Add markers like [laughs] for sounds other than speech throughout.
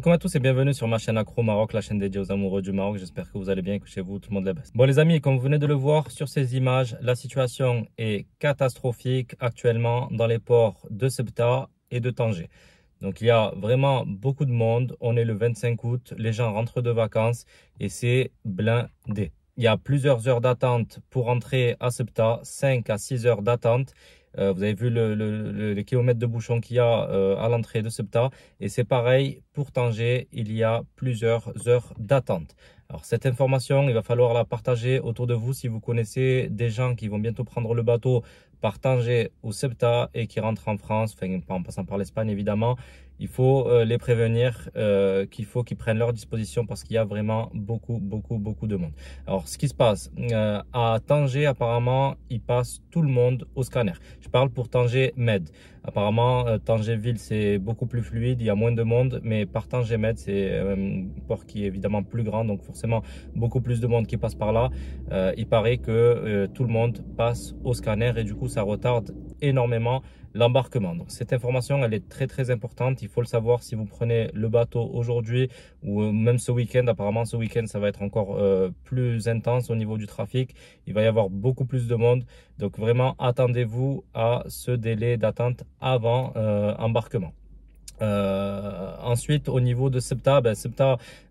bonjour à tous et bienvenue sur ma chaîne Acro Maroc, la chaîne dédiée aux amoureux du Maroc. J'espère que vous allez bien que chez vous tout le monde est baisse. Bon les amis, comme vous venez de le voir sur ces images, la situation est catastrophique actuellement dans les ports de Septa et de Tanger. Donc il y a vraiment beaucoup de monde, on est le 25 août, les gens rentrent de vacances et c'est blindé. Il y a plusieurs heures d'attente pour entrer à Septa, 5 à 6 heures d'attente euh, vous avez vu le, kilomètre les kilomètres de bouchons qu'il y a euh, à l'entrée de Septa. Et c'est pareil, pour Tanger, il y a plusieurs heures d'attente. Alors cette information, il va falloir la partager autour de vous. Si vous connaissez des gens qui vont bientôt prendre le bateau, par Tanger ou Septa et qui rentrent en France, enfin, en passant par l'Espagne évidemment, il faut euh, les prévenir euh, qu'il faut qu'ils prennent leur disposition parce qu'il y a vraiment beaucoup, beaucoup, beaucoup de monde. Alors, ce qui se passe, euh, à Tanger, apparemment, ils passent tout le monde au scanner. Je parle pour Tanger Med. Apparemment, Tanger Ville, c'est beaucoup plus fluide, il y a moins de monde, mais par Tanger Med, c'est un port qui est évidemment plus grand, donc forcément, beaucoup plus de monde qui passe par là. il paraît que tout le monde passe au scanner et du coup, ça retarde énormément l'embarquement. Donc cette information, elle est très très importante. Il faut le savoir si vous prenez le bateau aujourd'hui ou euh, même ce week-end. Apparemment, ce week-end, ça va être encore euh, plus intense au niveau du trafic. Il va y avoir beaucoup plus de monde. Donc vraiment, attendez-vous à ce délai d'attente avant euh, embarquement. Euh, ensuite, au niveau de Septa, ben,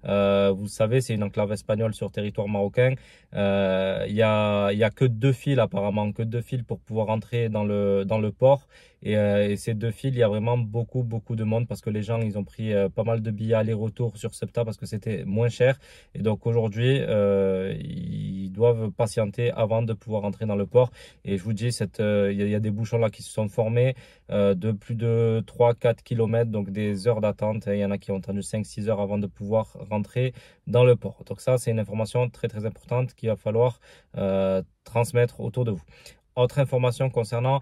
euh, vous savez, c'est une enclave espagnole sur territoire marocain. Euh, il n'y y, a, y a que deux fils apparemment, que deux fils pour pouvoir entrer dans le dans le port. Et, ces deux fils, il y a vraiment beaucoup beaucoup de monde parce que les gens, ils ont pris pas mal de billets aller-retour sur Septa parce que c'était moins cher. Et donc aujourd'hui, il doivent patienter avant de pouvoir entrer dans le port. Et je vous dis, cette euh, il y, a des bouchons là qui se sont formés euh, de plus de 3-4 km, donc des heures d'attente. Il y en a qui ont attendu 5-6 heures avant de pouvoir rentrer dans le port. Donc ça, c'est une information très très importante qu'il va falloir euh, transmettre autour de vous autre information concernant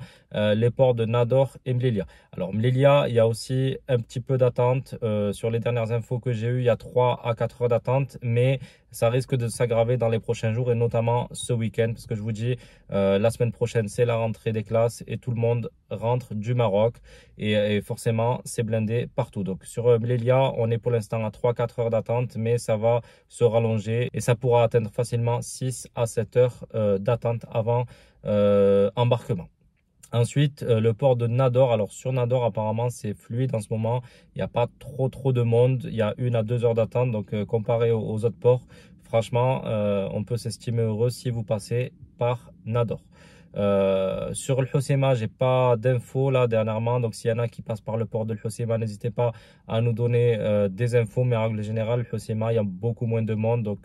les ports de Nador et Mlélia. Alors Mlélia, il y a aussi un petit peu d'attente. sur les dernières infos que j'ai eu il y a 3 à 4 heures d'attente, mais ça risque de s'aggraver dans les prochains jours et notamment ce week-end parce que je vous dis, euh, la semaine prochaine, c'est la rentrée des classes et tout le monde rentre du Maroc et, forcément, c'est blindé partout. Donc sur Blélia, euh, on est pour l'instant à 3-4 heures d'attente, mais ça va se rallonger et ça pourra atteindre facilement 6 à 7 heures euh, d'attente avant embarquement. Ensuite, euh, le port de Nador. Alors sur Nador, apparemment, c'est fluide en ce moment. Il n'y a pas trop trop de monde. Il y a une à deux heures d'attente. Donc euh, comparé aux, autres ports, franchement, euh, on peut s'estimer heureux si vous passez par Nador. sur le je n'ai pas d'infos là dernièrement, donc s'il y en a qui passent par le port de Hosema, n'hésitez pas à nous donner des infos. Mais en règle générale, Hosema, il y a beaucoup moins de monde, donc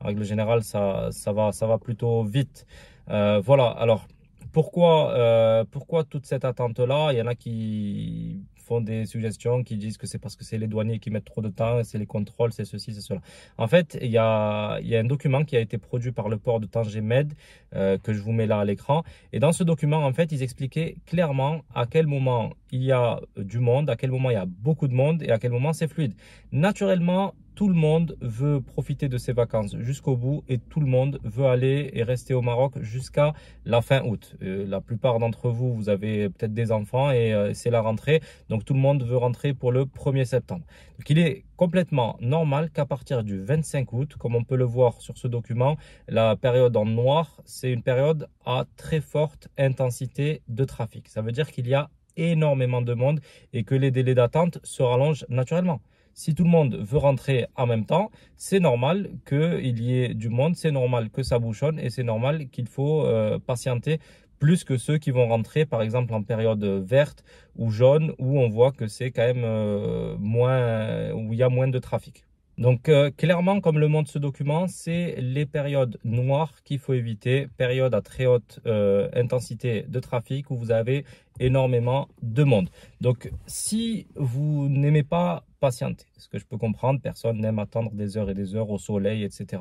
en règle générale, ça, ça va, ça va plutôt vite. voilà. Alors pourquoi, euh, pourquoi toute cette attente-là Il y en a qui font des suggestions, qui disent que c'est parce que c'est les douaniers qui mettent trop de temps, c'est les contrôles, c'est ceci, c'est cela. En fait, il y a, y un document qui a été produit par le port de Tangier Med, euh, que je vous mets là à l'écran. Et dans ce document, en fait, ils expliquaient clairement à quel moment il y a du monde, à quel moment il y a beaucoup de monde et à quel moment c'est fluide. Naturellement, tout le monde veut profiter de ses vacances jusqu'au bout et tout le monde veut aller et rester au Maroc jusqu'à la fin août. Euh, la plupart d'entre vous, vous avez peut-être des enfants et euh, c'est la rentrée. Donc tout le monde veut rentrer pour le 1er septembre. Donc il est complètement normal qu'à partir du 25 août, comme on peut le voir sur ce document, la période en noir, c'est une période à très forte intensité de trafic. Ça veut dire qu'il y a énormément de monde et que les délais d'attente se rallongent naturellement. Si tout le monde veut rentrer en même temps, c'est normal qu'il y ait du monde, c'est normal que ça bouchonne et c'est normal qu'il faut euh, patienter plus que ceux qui vont rentrer par exemple en période verte ou jaune où on voit que c'est quand même euh, moins où il y a moins de trafic. Donc euh, clairement, comme le montre ce document, c'est les périodes noires qu'il faut éviter, périodes à très haute euh, intensité de trafic où vous avez énormément de monde. Donc si vous n'aimez pas patienter, ce que je peux comprendre, personne n'aime attendre des heures et des heures au soleil, etc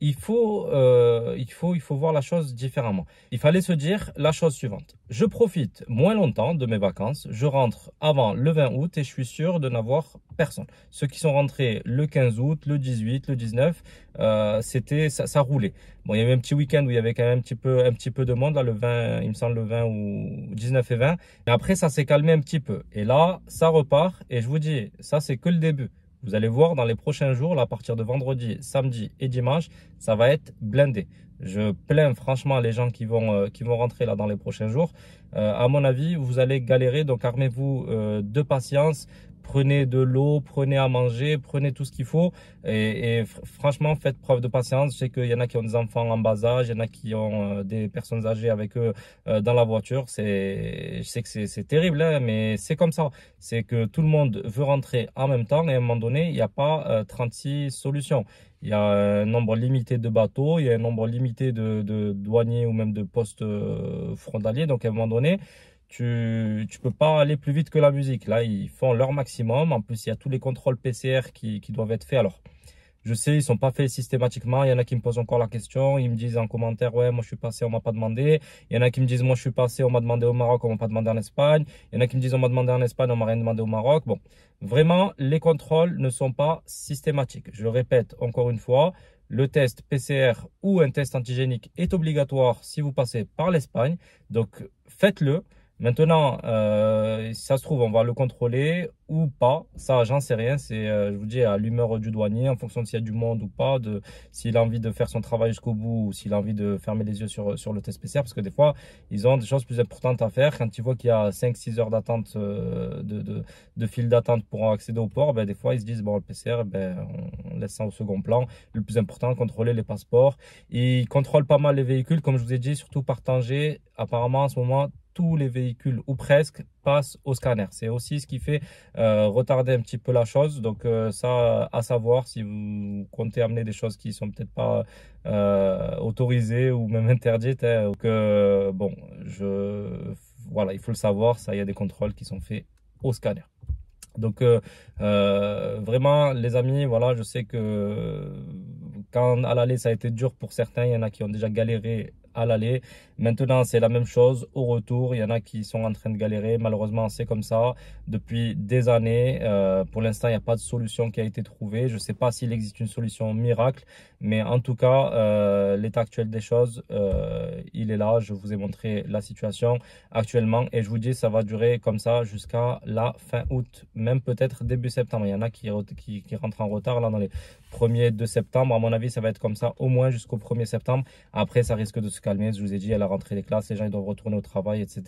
il faut, euh, il faut, il faut voir la chose différemment. Il fallait se dire la chose suivante. Je profite moins longtemps de mes vacances. Je rentre avant le 20 août et je suis sûr de n'avoir personne. Ceux qui sont rentrés le 15 août, le 18, le 19, euh, c'était, ça, roulait. Bon, il y avait un petit week-end où il y avait quand même un petit peu, un petit peu de monde le 20, il me semble le 20 ou 19 et 20. Mais après, ça s'est calmé un petit peu. Et là, ça repart. Et je vous dis, ça c'est que le début. Vous allez voir dans les prochains jours, à partir de vendredi, samedi et dimanche, ça va être blindé. Je plains franchement les gens qui vont, euh, qui vont rentrer là dans les prochains jours. Euh, à mon avis, vous allez galérer, donc armez-vous euh, de patience, prenez de l'eau, prenez à manger, prenez tout ce qu'il faut. Et, franchement, faites preuve de patience. Je sais qu'il y en a qui ont des enfants en bas âge, il y en a qui ont euh, des personnes âgées avec eux euh, dans la voiture. je sais que c'est terrible, hein, mais c'est comme ça. C'est que tout le monde veut rentrer en même temps et à un moment donné, il n'y a pas 36 euh, solutions. Il y a un nombre limité de bateaux, il y a un nombre limité de, de douaniers ou même de postes frontaliers. Donc à un moment donné, tu, tu peux pas aller plus vite que la musique. Là, ils font leur maximum. En plus, il y a tous les contrôles PCR qui, qui doivent être faits. Alors, je sais, ils sont pas faits systématiquement. Il y en a qui me posent encore la question. Ils me disent en commentaire, ouais, moi je suis passé, on m'a pas demandé. Il y en a qui me disent, moi je suis passé, on m'a demandé au Maroc, on m'a pas demandé en Espagne. Il y en a qui me disent, on m'a demandé en Espagne, on m'a rien demandé au Maroc. Bon, vraiment, les contrôles ne sont pas systématiques. Je répète encore une fois, le test PCR ou un test antigénique est obligatoire si vous passez par l'Espagne. Donc, faites-le. Maintenant, si euh, ça se trouve, on va le contrôler ou pas. Ça, j'en sais rien. C'est, euh, je vous dis, à l'humeur du douanier, en fonction s'il y a du monde ou pas, de s'il a envie de faire son travail jusqu'au bout ou s'il a envie de fermer les yeux sur, sur le test PCR. Parce que des fois, ils ont des choses plus importantes à faire. Quand ils voient qu'il y a 5-6 heures d'attente, euh, de, de, d'attente pour accéder au port, ben, des fois, ils se disent, bon, le PCR, eh ben, on laisse ça au second plan. Le plus important, contrôler les passeports. Ils contrôlent pas mal les véhicules, comme je vous ai dit, surtout par Tanger. Apparemment, en ce moment, les véhicules ou presque passent au scanner. C'est aussi ce qui fait euh, retarder un petit peu la chose. Donc euh, ça, à savoir si vous comptez amener des choses qui sont peut-être pas euh, autorisées ou même [laughs] interdites. que hein. bon, je voilà, il faut le savoir. Ça, il y des contrôles qui sont faits au scanner. Donc vraiment, les amis, voilà, je sais que quand à l'aller ça a été dur pour certains, il y en a qui ont déjà galéré à l'aller. Maintenant, c'est la même chose au retour. Il y en a qui sont en train de galérer. Malheureusement, c'est comme ça depuis des années. Euh, pour l'instant, il n'y a pas de solution qui a été trouvée. Je ne sais pas s'il existe une solution miracle, mais en tout cas, euh, l'état actuel des choses, euh, il est là. Je vous ai montré la situation actuellement et je vous dis, ça va durer comme ça jusqu'à la fin août, même peut-être début septembre. Il y en a qui, qui, rentrent en retard là dans les premiers de septembre. À mon avis, ça va être comme ça au moins jusqu'au 1er septembre. Après, ça risque de se je vous ai dit, à la rentrée des classes, les gens ils doivent retourner au travail, etc.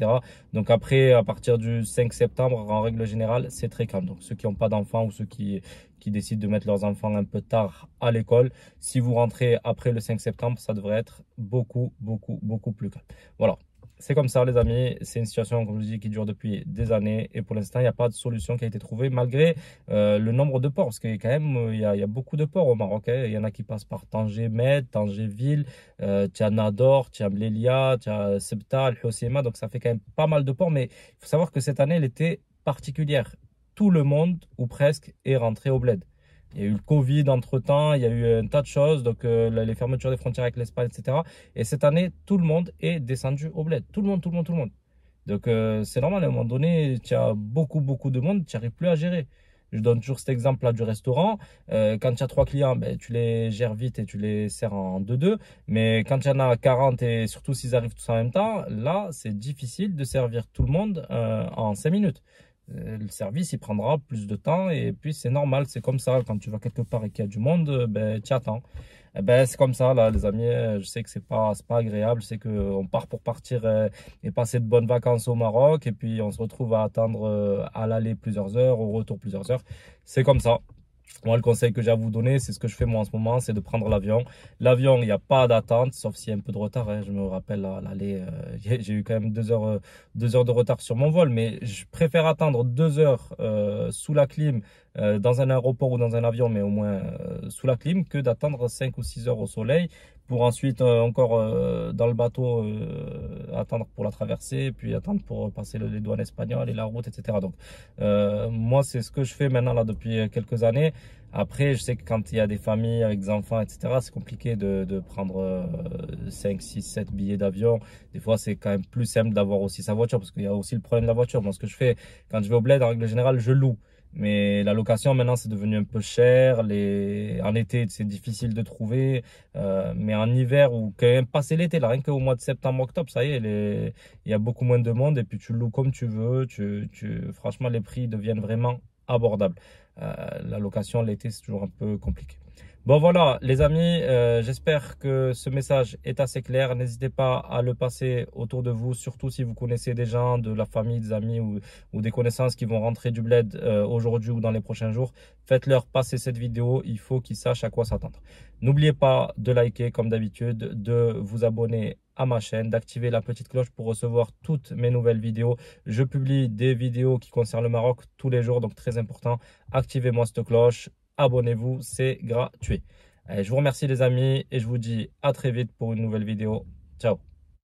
Donc après, à partir du 5 septembre, en règle générale, c'est très calme. Donc ceux qui n'ont pas d'enfants ou ceux qui, qui décident de mettre leurs enfants un peu tard à l'école, si vous rentrez après le 5 septembre, ça devrait être beaucoup, beaucoup, beaucoup plus calme. Voilà c'est comme ça les amis, c'est une situation comme je dis qui dure depuis des années et pour l'instant il n'y a pas de solution qui a été trouvée malgré euh, le nombre de ports parce qu'il euh, y a quand même il y, a, beaucoup de ports au Maroc, hein. il y en a qui passent par Tanger Med, Tanger Ville, euh, dor Tiam-Lélia, donc ça fait quand même pas mal de ports mais il faut savoir que cette année elle était particulière, tout le monde ou presque est rentré au bled. Il y a eu le Covid entre-temps, il y a eu euh, un tas de choses, donc euh, les fermetures des frontières avec l'Espagne, etc. Et cette année, tout le monde est descendu au bled. Tout le monde, tout le monde, tout le monde. Donc euh, c'est normal, à un moment donné, tu as beaucoup, beaucoup de monde, tu n'arrives plus à gérer. Je donne toujours cet exemple-là du restaurant. quand tu as trois clients, ben, tu les gères vite et tu les sers en 2-2. Mais quand tu en as 40 et surtout s'ils arrivent tous en même temps, là, c'est difficile de servir tout le monde en 5 minutes. Euh, le service il prendra plus de temps et puis c'est normal, c'est comme ça. Quand tu vas quelque part et qu'il y a du monde, euh, ben, tu attends. Eh ben, c'est comme ça, là, les amis. Euh, je sais que c'est pas, pas agréable, c'est qu'on part pour partir et passer de bonnes vacances au Maroc et puis on se retrouve à attendre à l'aller plusieurs heures, au retour plusieurs heures. C'est comme ça. Moi, le conseil que j'ai à vous donner, c'est ce que je fais moi en ce moment, c'est de prendre l'avion. L'avion, il n'y a pas d'attente, sauf s'il y a un peu de retard. Hein. Je me rappelle l'aller, euh, [laughs] j'ai eu quand même deux heures, euh, deux heures de retard sur mon vol, mais je préfère attendre deux heures euh, sous la clim euh, dans un aéroport ou dans un avion, mais au moins euh, sous la clim, que d'attendre 5 ou 6 heures au soleil pour ensuite euh, encore dans le bateau attendre pour la traversée, puis attendre pour passer les douanes espagnoles et la route, etc. Donc moi, c'est ce que je fais maintenant là depuis quelques années. Après, je sais que quand il y a des familles avec des enfants, etc., c'est compliqué de, de, prendre 5, 6, 7 billets d'avion. Des fois, c'est quand même plus simple d'avoir aussi sa voiture parce qu'il y a aussi le problème de la voiture. Moi, ce que je fais quand je vais au bled, en règle générale, je loue. Mais la location maintenant c'est devenu un peu cher. En été c'est difficile de trouver. Euh, mais en hiver ou quand même passer l'été, là, rien qu'au mois de septembre, octobre, ça y est, il y a beaucoup moins de monde et puis tu loues comme tu veux. Tu, Franchement les prix deviennent vraiment abordables. Euh, la location l'été c'est toujours un peu compliqué. Bon voilà les amis, euh, j'espère que ce message est assez clair. N'hésitez pas à le passer autour de vous, surtout si vous connaissez des gens, de la famille, des amis ou, des connaissances qui vont rentrer du bled euh, aujourd'hui ou dans les prochains jours. Faites-leur passer cette vidéo, il faut qu'ils sachent à quoi s'attendre. N'oubliez pas de liker comme d'habitude, de vous abonner à ma chaîne, d'activer la petite cloche pour recevoir toutes mes nouvelles vidéos. Je publie des vidéos qui concernent le Maroc tous les jours, donc très important. Activez-moi cette cloche, abonnez-vous, c'est gratuit. Je vous remercie les amis et je vous dis à très vite pour une nouvelle vidéo. Ciao